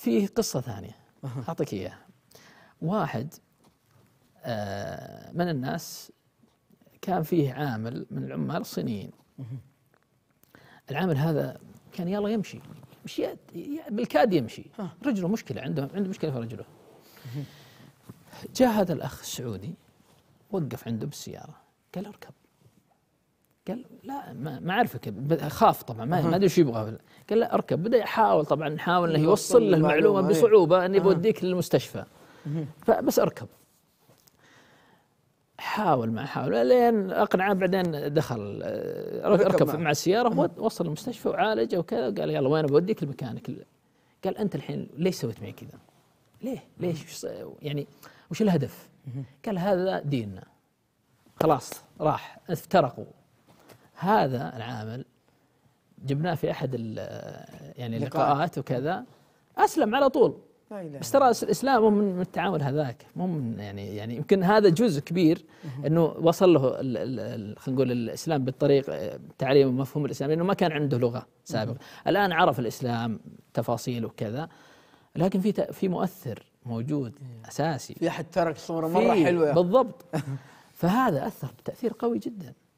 فيه قصة ثانية أعطيك إياها واحد آه، من الناس كان فيه عامل من العمال الصينيين العامل هذا كان يلا يمشي مش بالكاد يمشي رجله مشكلة عنده عنده مشكلة في رجله جاء هذا الأخ السعودي وقف عنده بالسيارة قال اركب قال لا ما اعرفك خاف طبعا ما ادري ايش يبغى قال لا اركب بدا يحاول طبعا يحاول انه يوصل له المعلومه إيه. بصعوبه اني بوديك للمستشفى فبس اركب حاول ما حاول لين اقنعه بعدين دخل آه، اركب مع, السياره وصل المستشفى وعالجه وكذا وقال يلا وين بوديك لمكانك قال انت الحين ليش سويت معي كذا؟ ليه؟ ليش يعني وش الهدف؟ قال هذا ديننا خلاص راح افترقوا هذا العامل جبناه في احد يعني اللقاءات وكذا اسلم على طول بس ترى الاسلام مو من التعامل هذاك مو من يعني يعني يمكن هذا جزء كبير انه وصل له خلينا نقول الاسلام بالطريق تعليم مفهوم الاسلام لانه ما كان عنده لغه سابقا الان عرف الاسلام تفاصيله وكذا لكن في في مؤثر موجود إيه. اساسي في احد ترك صوره مره حلوه بالضبط فهذا اثر تاثير قوي جدا